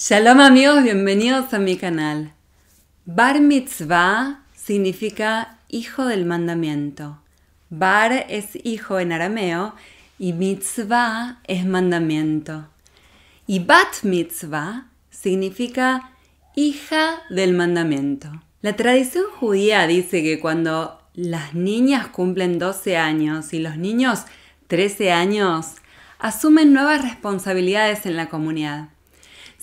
Shalom amigos, bienvenidos a mi canal. Bar mitzvah significa hijo del mandamiento. Bar es hijo en arameo y mitzvah es mandamiento. Y bat mitzvah significa hija del mandamiento. La tradición judía dice que cuando las niñas cumplen 12 años y los niños 13 años, asumen nuevas responsabilidades en la comunidad.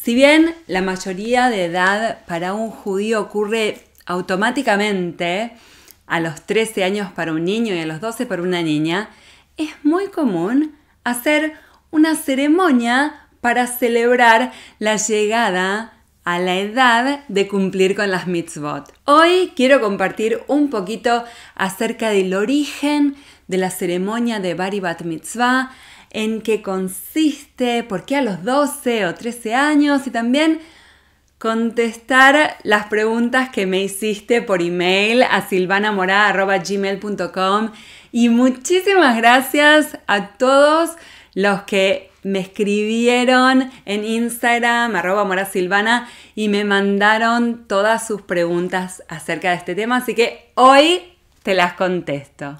Si bien la mayoría de edad para un judío ocurre automáticamente, a los 13 años para un niño y a los 12 para una niña, es muy común hacer una ceremonia para celebrar la llegada a la edad de cumplir con las mitzvot. Hoy quiero compartir un poquito acerca del origen de la ceremonia de Bari Mitzvah, en qué consiste, por qué a los 12 o 13 años y también contestar las preguntas que me hiciste por email a silvanamora.gmail.com y muchísimas gracias a todos los que me escribieron en Instagram, arroba morasilvana, y me mandaron todas sus preguntas acerca de este tema, así que hoy te las contesto.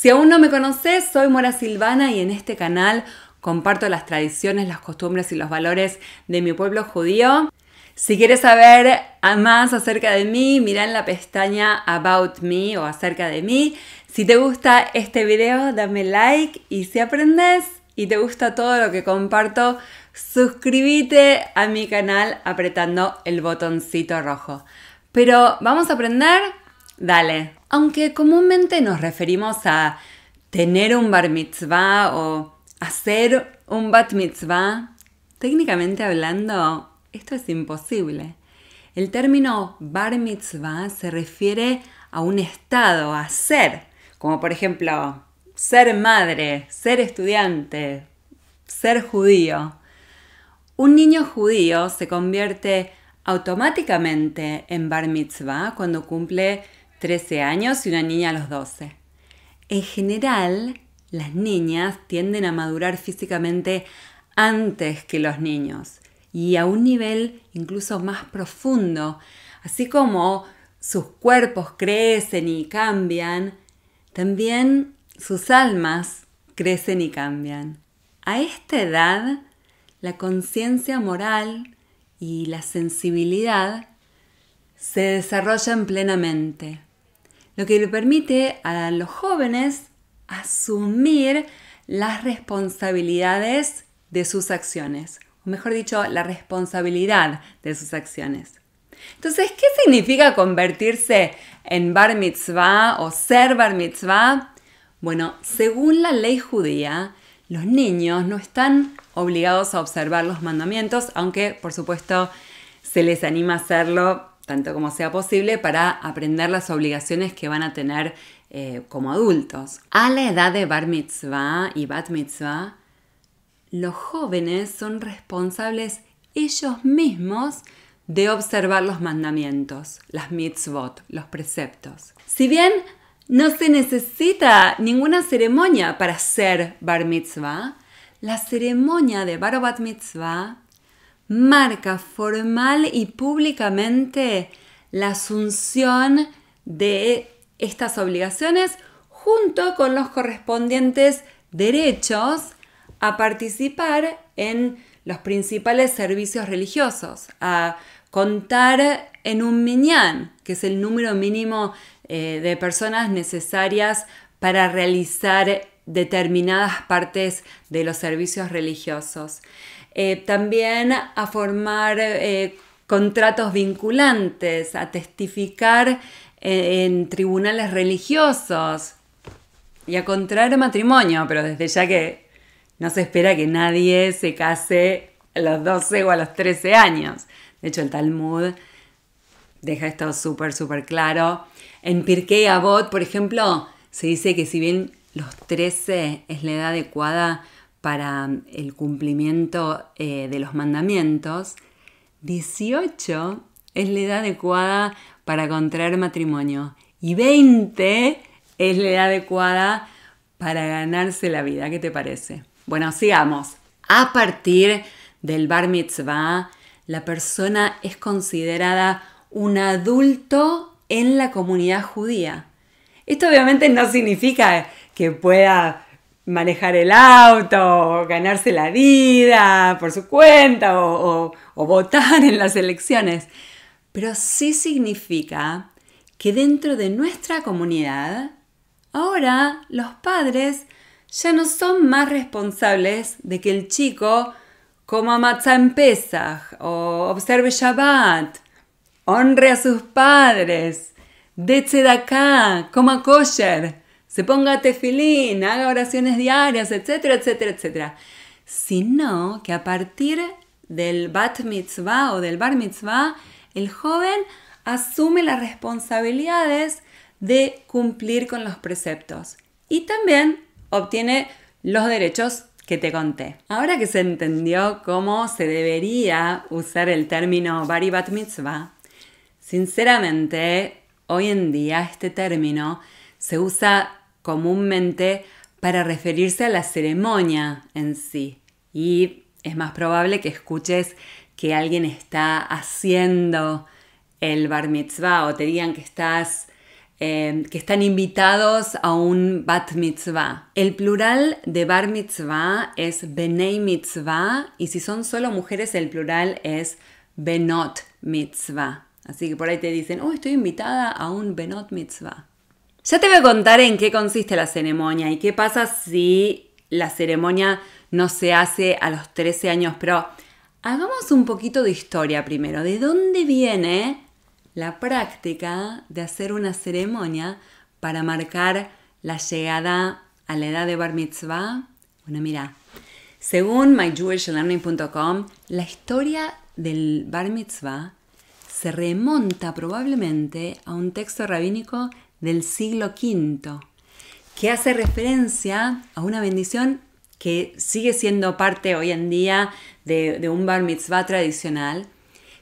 Si aún no me conoces, soy Mora Silvana y en este canal comparto las tradiciones, las costumbres y los valores de mi pueblo judío. Si quieres saber más acerca de mí, mira en la pestaña About Me o acerca de mí. Si te gusta este video, dame like y si aprendes y te gusta todo lo que comparto, suscríbete a mi canal apretando el botoncito rojo. Pero, ¿vamos a aprender? Dale, aunque comúnmente nos referimos a tener un bar mitzvah o hacer un bat mitzvah, técnicamente hablando, esto es imposible. El término bar mitzvah se refiere a un estado, a ser, como por ejemplo ser madre, ser estudiante, ser judío. Un niño judío se convierte automáticamente en bar mitzvah cuando cumple 13 años y una niña a los 12. En general, las niñas tienden a madurar físicamente antes que los niños y a un nivel incluso más profundo, así como sus cuerpos crecen y cambian, también sus almas crecen y cambian. A esta edad, la conciencia moral y la sensibilidad se desarrollan plenamente lo que le permite a los jóvenes asumir las responsabilidades de sus acciones, o mejor dicho, la responsabilidad de sus acciones. Entonces, ¿qué significa convertirse en bar mitzvah o ser bar mitzvah? Bueno, según la ley judía, los niños no están obligados a observar los mandamientos, aunque por supuesto se les anima a hacerlo tanto como sea posible, para aprender las obligaciones que van a tener eh, como adultos. A la edad de bar mitzvah y bat mitzvah, los jóvenes son responsables ellos mismos de observar los mandamientos, las mitzvot, los preceptos. Si bien no se necesita ninguna ceremonia para ser bar mitzvah, la ceremonia de bar o bat mitzvah marca formal y públicamente la asunción de estas obligaciones junto con los correspondientes derechos a participar en los principales servicios religiosos, a contar en un miñán, que es el número mínimo eh, de personas necesarias para realizar determinadas partes de los servicios religiosos. Eh, también a formar eh, contratos vinculantes, a testificar eh, en, tribunales religiosos y a contraer matrimonio, pero desde ya que no se espera que nadie se case a los 12 o a los 13 años. De hecho, el Talmud deja esto súper, súper claro. En Pirkei Avot, por ejemplo, se dice que si bien los 13 es la edad adecuada para mm, el cumplimiento eh, de los mandamientos, 18 es la edad adecuada para contraer matrimonio y 20 es la edad adecuada para ganarse la vida. ¿Qué te parece? Bueno, sigamos. A partir del bar mitzvah, la persona es considerada un adulto en la comunidad judía. Esto obviamente no significa que pueda manejar el auto, ganarse la vida por su cuenta o, votar en las elecciones, pero sí significa que dentro de nuestra comunidad, ahora los padres ya no son más responsables de que el chico coma matzah en Pesach o observe Shabbat, honre a sus padres, de acá, coma kosher se ponga tefilín, haga oraciones diarias, etcétera, etcétera, etcétera. Sino que a partir del bat mitzvah o del bar mitzvah, el joven asume las responsabilidades de cumplir con los preceptos y también obtiene los derechos que te conté. Ahora que se entendió cómo se debería usar el término bar y bat mitzvah, sinceramente, hoy en día este término se usa comúnmente para referirse a la ceremonia en sí. Y es más probable que escuches que alguien está haciendo el bar mitzvah o te digan que estás em, que están invitados a un bat mitzvah. El plural de bar mitzvah es benei mitzvah y si son solo mujeres el plural es benot mitzvah. Así que por ahí te dicen, oh, estoy invitada a un benot mitzvah. Ya te voy a contar en qué consiste la ceremonia y qué pasa si la ceremonia no se hace a los 13 años, pero hagamos un poquito de historia primero. ¿De dónde viene la práctica de hacer una ceremonia para marcar la llegada a la edad de bar mitzvah? Bueno, mira, según myjewishlearning.com, la historia del bar mitzvah se remonta probablemente a un texto rabínico del siglo V, que hace referencia a una bendición que sigue siendo parte hoy en día de, un bar mitzvah tradicional,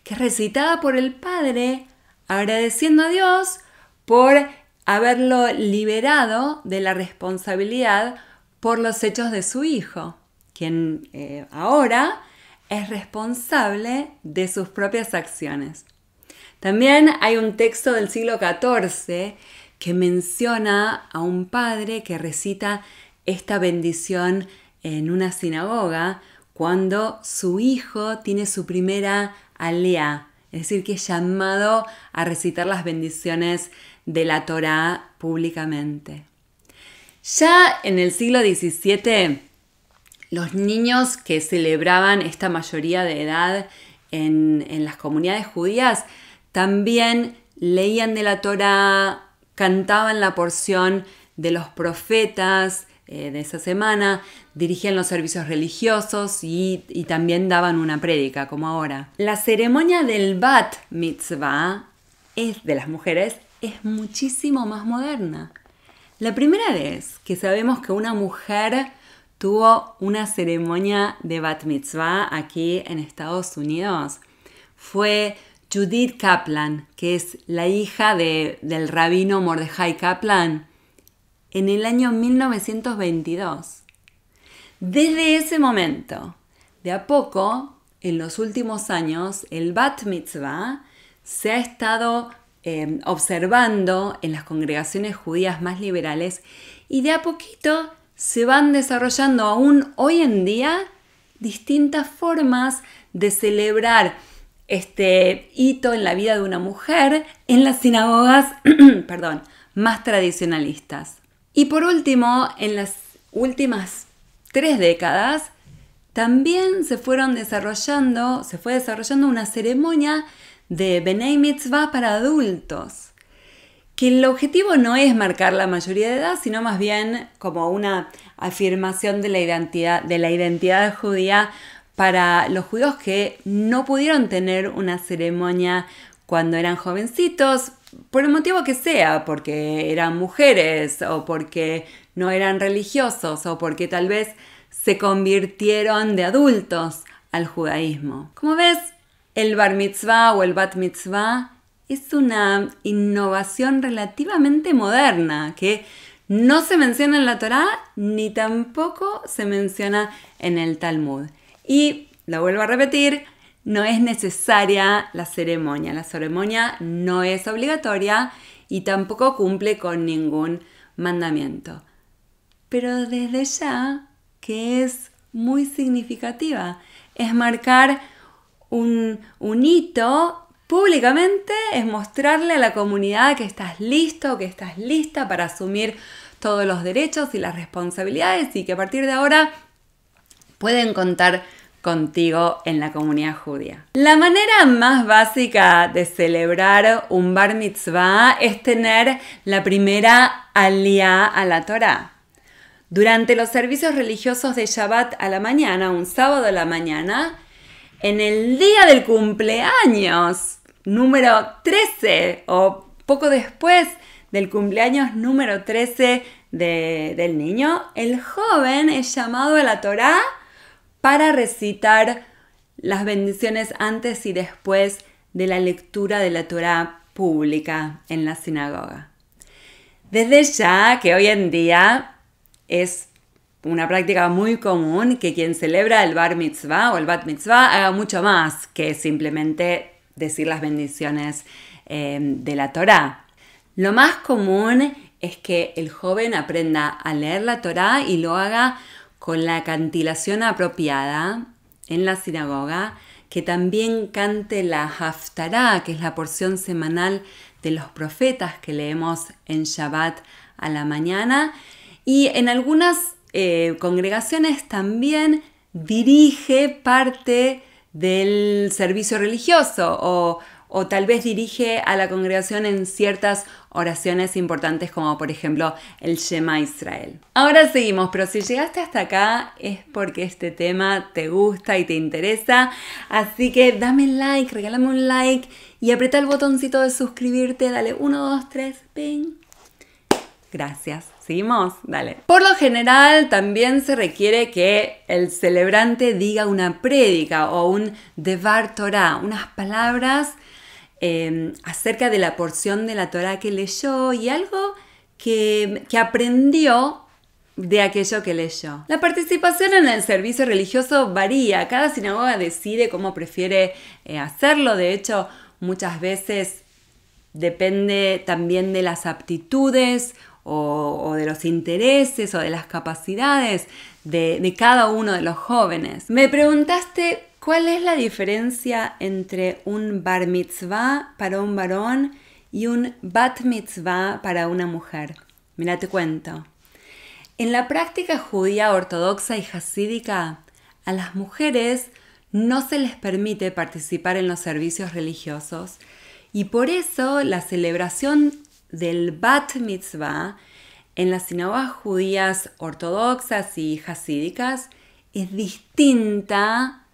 que es recitada por el padre agradeciendo a Dios por haberlo liberado de la responsabilidad por los hechos de su hijo, quien eh, ahora es responsable de sus propias acciones. También hay un texto del siglo XIV que menciona a un padre que recita esta bendición en una sinagoga cuando su hijo tiene su primera alea, es decir, que es llamado a recitar las bendiciones de la Torá públicamente. Ya en el siglo XVII, los niños que celebraban esta mayoría de edad en, las comunidades judías también leían de la Torá, cantaban la porción de los profetas eh, de esa semana, dirigían los servicios religiosos y, y también daban una prédica, como ahora. La ceremonia del bat mitzvah es de las mujeres es muchísimo más moderna. La primera vez que sabemos que una mujer tuvo una ceremonia de bat mitzvah aquí en Estados Unidos fue Judith Kaplan, que es la hija del rabino Mordejai Kaplan, en el año 1922. Desde ese momento, de a poco, en los últimos años, el Bat Mitzvah se ha estado em, observando en las congregaciones judías más liberales y de a poquito se van desarrollando aún hoy en día distintas formas de celebrar este hito en la vida de una mujer en las sinagogas, perdón, más tradicionalistas. Y por último, en las últimas tres décadas, también se fueron desarrollando, se fue desarrollando una ceremonia de Benei Mitzvah para adultos, que el objetivo no es marcar la mayoría de edad, sino más bien como una afirmación de la identidad, de la identidad judía para los judíos que no pudieron tener una ceremonia cuando eran jovencitos, por el motivo que sea, porque eran mujeres o porque no eran religiosos o porque tal vez se convirtieron de adultos al judaísmo. Como ves, el bar mitzvah o el bat mitzvah es una innovación relativamente moderna que no se menciona en la Torá ni tampoco se menciona en el Talmud. Y lo vuelvo a repetir, no es necesaria la ceremonia. La ceremonia no es obligatoria y tampoco cumple con ningún mandamiento. Pero desde ya que es muy significativa. Es marcar un, un hito públicamente, es mostrarle a la comunidad que estás listo, que estás lista para asumir todos los derechos y las responsabilidades y que a partir de ahora pueden contar contigo en la comunidad judía. La manera más básica de celebrar un bar mitzvah es tener la primera alía a la Torah. Durante los servicios religiosos de Shabbat a la mañana, un sábado a la mañana, en el día del cumpleaños número 13 o poco después del cumpleaños número 13 del niño, el joven es llamado a la Torah para recitar las bendiciones antes y después de la lectura de la Torá pública en la sinagoga. Desde ya que hoy en día es una práctica muy común que quien celebra el bar mitzvah o el bat mitzvah haga mucho más que simplemente decir las bendiciones em, de la Torá. Lo más común es que el joven aprenda a leer la Torá y lo haga con la cantilación apropiada en la sinagoga, que también cante la Haftará, que es la porción semanal de los profetas que leemos en Shabbat a la mañana. Y en algunas eh, congregaciones también dirige parte del servicio religioso o, o tal vez dirige a la congregación en ciertas oraciones importantes como por ejemplo el Shema Israel. Ahora seguimos, pero si llegaste hasta acá es porque este tema te gusta y te interesa, así que dame like, regálame un like y aprieta el botoncito de suscribirte, dale 1, 2, 3, ping. Gracias. ¿Seguimos? Dale. Por lo general, también se requiere que el celebrante diga una prédica o un devar Torah, unas palabras Em, acerca de la porción de la Torah que leyó y algo que, aprendió de aquello que leyó. La participación en el servicio religioso varía, cada sinagoga decide cómo prefiere eh, hacerlo, de hecho muchas veces depende también de las aptitudes o, de los intereses o de las capacidades de, de, cada uno de los jóvenes. Me preguntaste ¿Cuál es la diferencia entre un bar mitzvah para un varón y un bat mitzvah para una mujer? Mira, te cuento. En la práctica judía ortodoxa y hasídica, a las mujeres no se les permite participar en los servicios religiosos y por eso la celebración del bat mitzvah en las sinagogas judías ortodoxas y hasídicas es distinta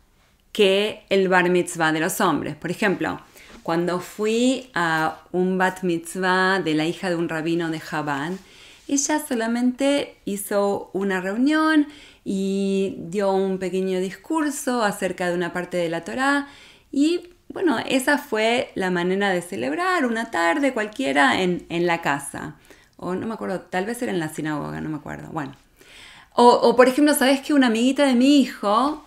que el bar mitzvah de los hombres. Por ejemplo, cuando fui a un bat mitzvah de la hija de un rabino de Jabán, ella solamente hizo una reunión y dio un pequeño discurso acerca de una parte de la Torá y bueno, esa fue la manera de celebrar una tarde cualquiera en, la casa. O no me acuerdo, tal vez era en la sinagoga, no me acuerdo. Bueno. O, o por ejemplo, ¿sabes que una amiguita de mi hijo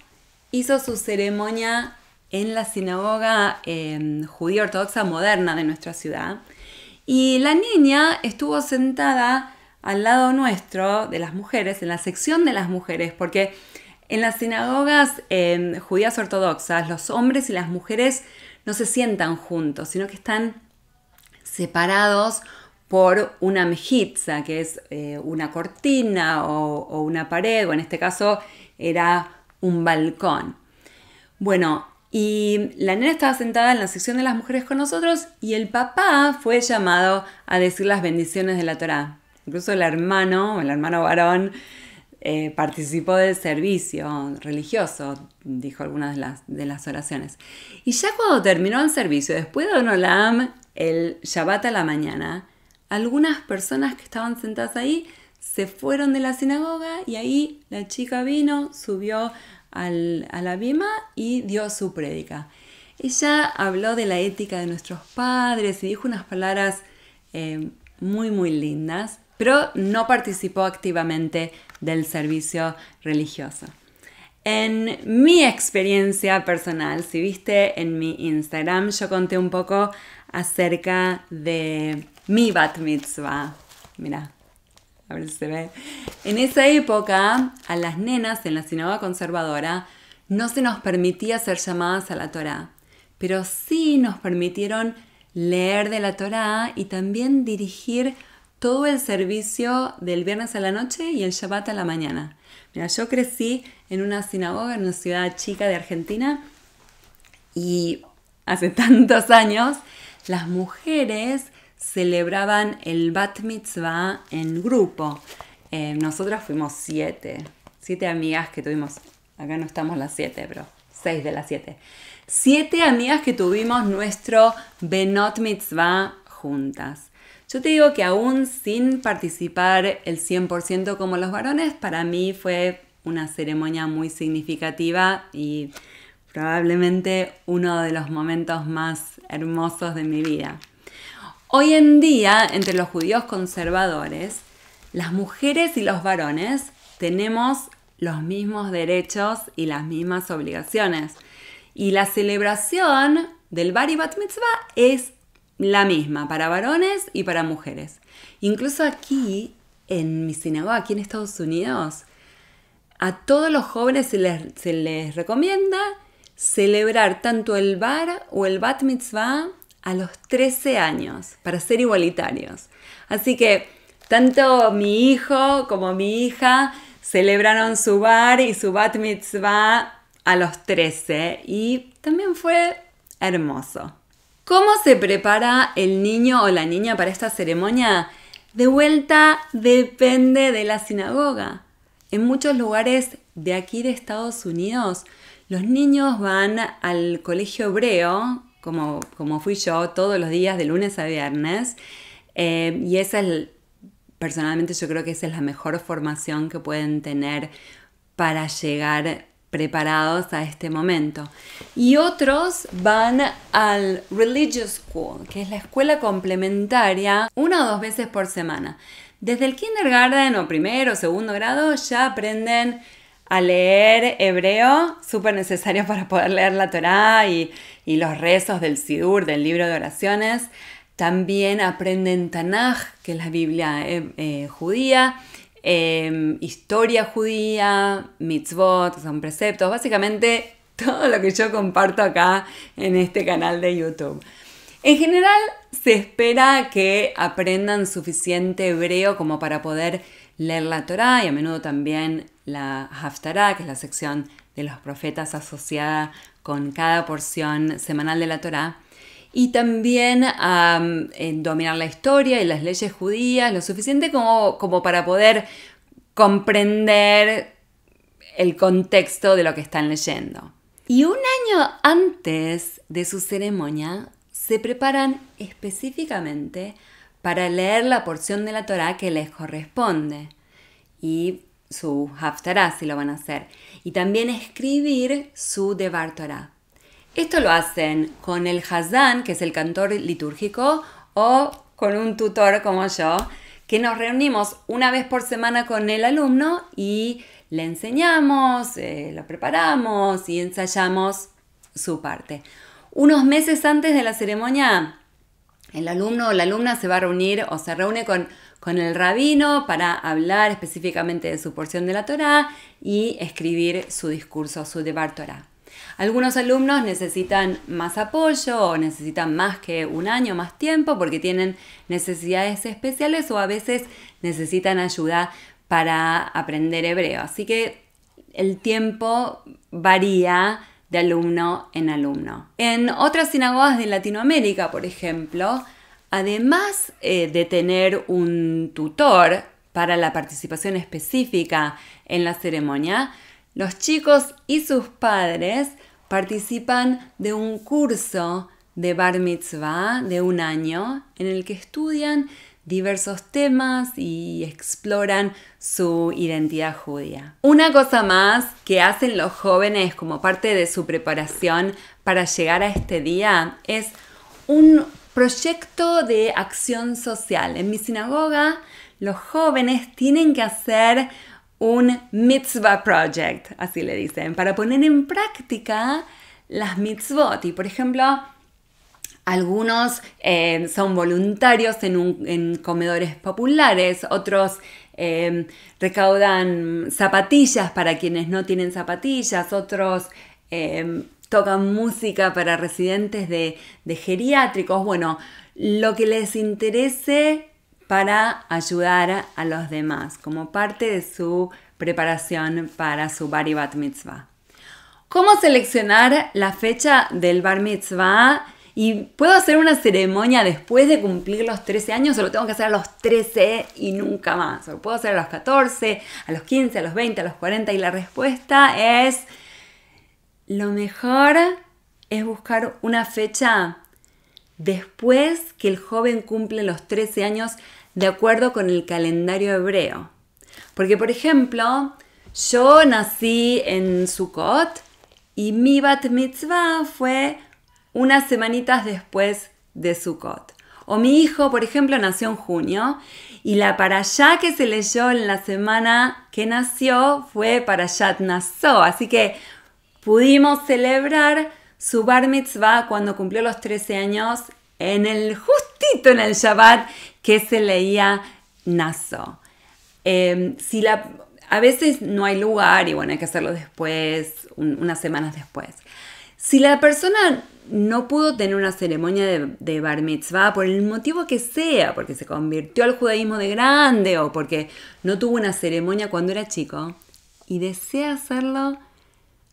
hizo su ceremonia en la sinagoga judía ortodoxa moderna de nuestra ciudad. Y la niña estuvo sentada al lado nuestro de las mujeres, en la sección de las mujeres, porque en las sinagogas judías ortodoxas los hombres y las mujeres no se sientan juntos, sino que están separados por una mejitza, que es eh, una cortina o, una pared, o en este caso era un balcón. Bueno, y la nena estaba sentada en la sección de las mujeres con nosotros y el papá fue llamado a decir las bendiciones de la Torá. Incluso el hermano, el hermano varón, eh, participó del servicio religioso, dijo algunas de las, de las oraciones. Y ya cuando terminó el servicio, después de olam, el Shabbat a la mañana, algunas personas que estaban sentadas ahí se fueron de la sinagoga y ahí la chica vino, subió a la bima y dio su prédica. Ella habló de la ética de nuestros padres y dijo unas palabras eh, muy, muy lindas, pero no participó activamente del servicio religioso. En mi experiencia personal, si viste en mi Instagram, yo conté un poco acerca de mi bat mitzvah. Mira, a ver si se ve. En esa época, a las nenas en la sinagoga conservadora no se nos permitía ser llamadas a la Torá, pero sí nos permitieron leer de la Torá y también dirigir todo el servicio del viernes a la noche y el Shabbat a la mañana. Mira, yo crecí en una sinagoga en una ciudad chica de Argentina y hace tantos años las mujeres celebraban el bat mitzvah en grupo. Eh, nosotras fuimos siete, siete amigas que tuvimos, acá no estamos las siete, pero seis de las siete. Siete amigas que tuvimos nuestro Benot Mitzvah juntas. Yo te digo que aún sin participar el 100% como los varones, para mí fue una ceremonia muy significativa y probablemente uno de los momentos más hermosos de mi vida. Hoy en día, entre los judíos conservadores, las mujeres y los varones tenemos los mismos derechos y las mismas obligaciones. Y la celebración del Bar y Bat Mitzvah es la misma para varones y para mujeres. Incluso aquí, en mi sinagoga, aquí en Estados Unidos, a todos los jóvenes se les, se les recomienda celebrar tanto el Bar o el Bat Mitzvah a los 13 años para ser igualitarios. Así que tanto mi hijo como mi hija celebraron su bar y su bat mitzvah a los 13 y también fue hermoso. ¿Cómo se prepara el niño o la niña para esta ceremonia? De vuelta depende de la sinagoga. En muchos lugares de aquí de Estados Unidos, los niños van al colegio hebreo, como, fui yo, todos los días de lunes a viernes. Eh, y esa es, personalmente yo creo que esa es la mejor formación que pueden tener para llegar preparados a este momento. Y otros van al Religious School, que es la escuela complementaria, una o dos veces por semana. Desde el kindergarten o primero o segundo grado ya aprenden a leer hebreo, súper necesario para poder leer la Torá y, los rezos del Sidur, del libro de oraciones. También aprenden Tanaj, que es la Biblia eh, eh, judía, em, historia judía, mitzvot, son preceptos, básicamente todo lo que yo comparto acá en este canal de YouTube. En general, se espera que aprendan suficiente hebreo como para poder leer la Torá y a menudo también la Haftarah, que es la sección de los profetas asociada con cada porción semanal de la Torá, y también dominar la historia y las leyes judías, lo suficiente como, como para poder comprender el contexto de lo que están leyendo. Y un año antes de su ceremonia, se preparan específicamente para leer la porción de la Torá que les corresponde. Y su Haftarah si lo van a hacer, y también escribir su Devar Esto lo hacen con el Hazán, que es el cantor litúrgico, o con un tutor como yo, que nos reunimos una vez por semana con el alumno y le enseñamos, eh, lo preparamos y ensayamos su parte. Unos meses antes de la ceremonia, el alumno o la alumna se va a reunir o se reúne con con el rabino para hablar específicamente de su porción de la Torá y escribir su discurso, su debar Torá. Algunos alumnos necesitan más apoyo o necesitan más que un año, más tiempo, porque tienen necesidades especiales o a veces necesitan ayuda para aprender hebreo. Así que el tiempo varía de alumno en alumno. En otras sinagogas de Latinoamérica, por ejemplo, Además eh, de tener un tutor para la participación específica en la ceremonia, los chicos y sus padres participan de un curso de bar mitzvah de un año en el que estudian diversos temas y exploran su identidad judía. Una cosa más que hacen los jóvenes como parte de su preparación para llegar a este día es un Proyecto de acción social. En mi sinagoga, los jóvenes tienen que hacer un mitzvah project, así le dicen, para poner en práctica las mitzvot. Y por ejemplo, algunos eh, son voluntarios en, comedores populares, otros eh, recaudan zapatillas para quienes no tienen zapatillas, otros eh, tocan música para residentes de, geriátricos, bueno, lo que les interese para ayudar a los demás como parte de su preparación para su bar y bat mitzvah. ¿Cómo seleccionar la fecha del bar mitzvah? ¿Y puedo hacer una ceremonia después de cumplir los 13 años o lo tengo que hacer a los 13 y nunca más? lo puedo hacer a los 14, a los 15, a los 20, a los 40? Y la respuesta es lo mejor es buscar una fecha después que el joven cumple los 13 años de acuerdo con el calendario hebreo. Porque, por ejemplo, yo nací en Sukkot y mi bat mitzvah fue unas semanitas después de Sukkot. O mi hijo, por ejemplo, nació en junio y la para allá que se leyó en la semana que nació fue para Yat Así que pudimos celebrar su bar mitzvah cuando cumplió los 13 años en el justito en el Shabbat que se leía Naso. Em, si a veces no hay lugar y bueno, hay que hacerlo después, unas semanas después. Si la persona no pudo tener una ceremonia de, de, bar mitzvah por el motivo que sea, porque se convirtió al judaísmo de grande o porque no tuvo una ceremonia cuando era chico y desea hacerlo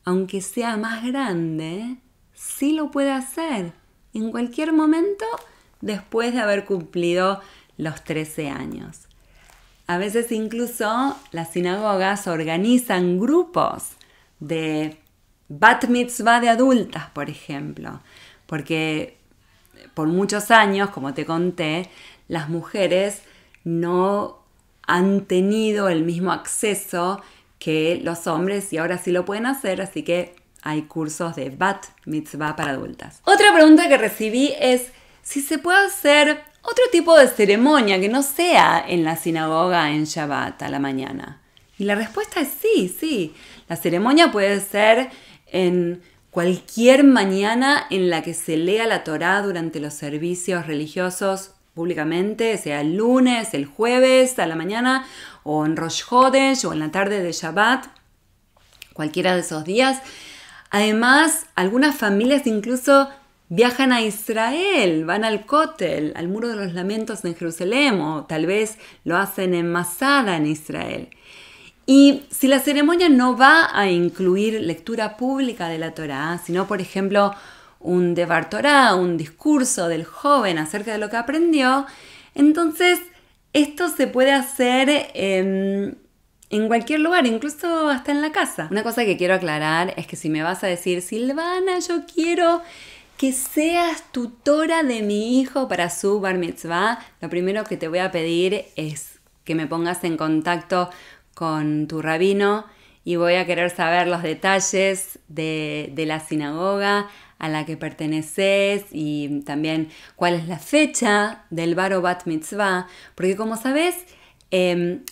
aunque sea más grande, sí lo puede hacer en cualquier momento después de haber cumplido los 13 años. A veces incluso las sinagogas organizan grupos de bat mitzvah de adultas, por ejemplo, porque por muchos años, como te conté, las mujeres no han tenido el mismo acceso que los hombres y ahora sí lo pueden hacer, así que hay cursos de bat mitzvah para adultas. Otra pregunta que recibí es si se puede hacer otro tipo de ceremonia que no sea en la sinagoga en Shabbat a la mañana. Y la respuesta es sí, sí. La ceremonia puede ser en cualquier mañana en la que se lea la Torá durante los servicios religiosos públicamente, sea el lunes, el jueves, a la mañana, o en Rosh Hodesh, o en la tarde de Shabbat, cualquiera de esos días. Además, algunas familias incluso viajan a Israel, van al Kotel, al Muro de los Lamentos en Jerusalén, o tal vez lo hacen en Masada, en Israel. Y si la ceremonia no va a incluir lectura pública de la Torá, sino, por ejemplo, un Devar un discurso del joven acerca de lo que aprendió, entonces esto se puede hacer en cualquier lugar, incluso hasta en la casa. Una cosa que quiero aclarar es que si me vas a decir, Silvana, yo quiero que seas tutora de mi hijo para su bar mitzvah, lo primero que te voy a pedir es que me pongas en contacto con tu rabino y voy a querer saber los detalles de la sinagoga, a la que perteneces y también cuál es la fecha del Baro bat mitzvah, porque como sabes, em,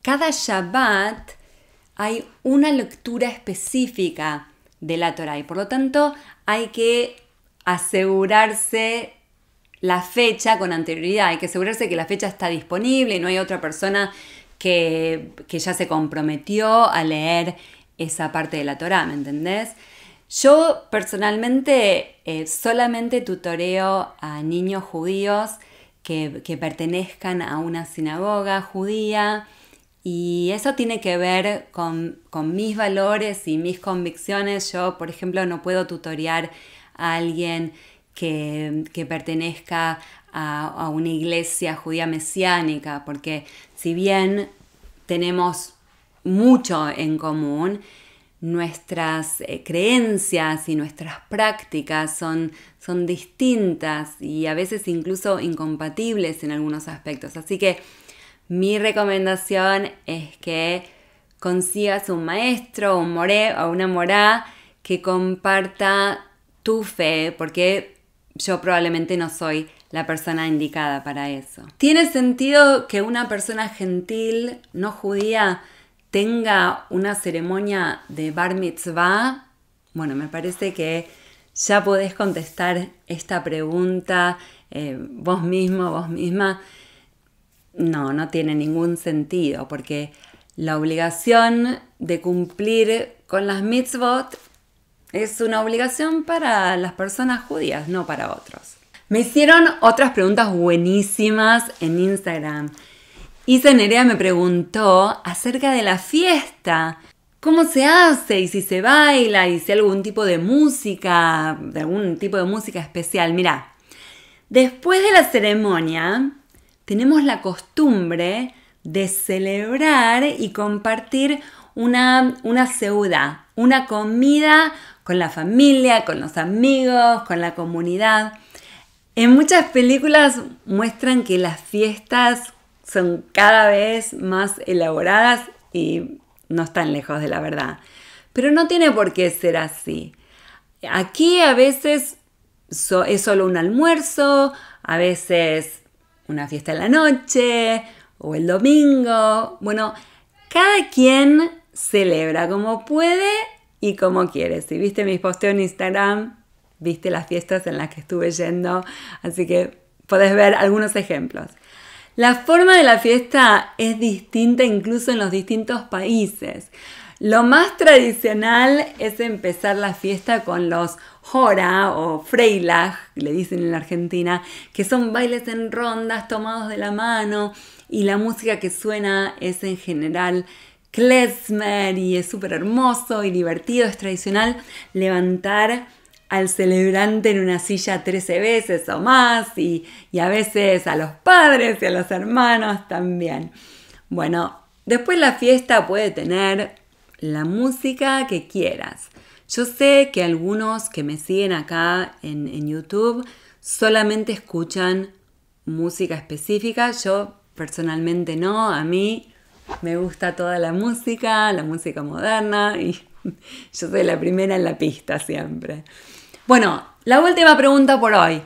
cada Shabbat hay una lectura específica de la Torah y por lo tanto hay que asegurarse la fecha con anterioridad, hay que asegurarse que la fecha está disponible y no hay otra persona que, que ya se comprometió a leer esa parte de la Torah, ¿me entendés? Yo personalmente eh, solamente tutoreo a niños judíos que, pertenezcan a una sinagoga judía y eso tiene que ver con, mis valores y mis convicciones. Yo, por ejemplo, no puedo tutorear a alguien que, pertenezca a, una iglesia judía mesiánica, porque si bien tenemos mucho en común, nuestras eh, creencias y nuestras prácticas son, son distintas y a veces incluso incompatibles en algunos aspectos. Así que mi recomendación es que consigas un maestro, un moré o una morá que comparta tu fe, porque yo probablemente no soy la persona indicada para eso. ¿Tiene sentido que una persona gentil, no judía, tenga una ceremonia de bar mitzvah, bueno, me parece que ya podés contestar esta pregunta eh, vos mismo, vos misma. No, no tiene ningún sentido, porque la obligación de cumplir con las mitzvot es una obligación para las personas judías, no para otros. Me hicieron otras preguntas buenísimas en Instagram. Isa Nerea me preguntó acerca de la fiesta. ¿Cómo se hace? ¿Y si se baila? ¿Y si hay algún tipo de música? ¿De algún tipo de música especial? Mirá, después de la ceremonia tenemos la costumbre de celebrar y compartir una, una ceuda, una comida con la familia, con los amigos, con la comunidad. En muchas películas muestran que las fiestas son cada vez más elaboradas y no están lejos de la verdad. Pero no tiene por qué ser así. Aquí a veces es solo un almuerzo, a veces una fiesta en la noche o el domingo. Bueno, cada quien celebra como puede y como quiere. Si viste mis posteos en Instagram, viste las fiestas en las que estuve yendo, así que podés ver algunos ejemplos. La forma de la fiesta es distinta incluso en los distintos países. Lo más tradicional es empezar la fiesta con los jora o freilag, le dicen en la Argentina, que son bailes en rondas tomados de la mano y la música que suena es en general klezmer y es súper hermoso y divertido, es tradicional levantar al celebrante en una silla 13 veces o más y, a veces a los padres y a los hermanos también. Bueno, después la fiesta puede tener la música que quieras. Yo sé que algunos que me siguen acá en, YouTube solamente escuchan música específica. Yo personalmente no, a mí me gusta toda la música, la música moderna y yo soy la primera en la pista siempre. Bueno, la última pregunta por hoy.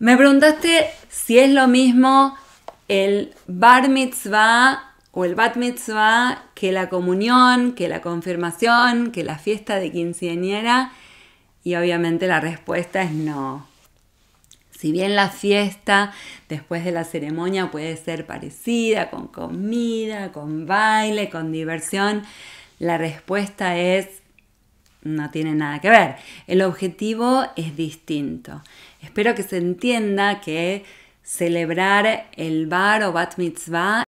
Me preguntaste si es lo mismo el bar mitzvah o el bat mitzvah que la comunión, que la confirmación, que la fiesta de quinceañera. Y obviamente la respuesta es no. Si bien la fiesta después de la ceremonia puede ser parecida, con comida, con baile, con diversión, la respuesta es no tiene nada que ver. El objetivo es distinto. Espero que se entienda que celebrar el bar o bat mitzvah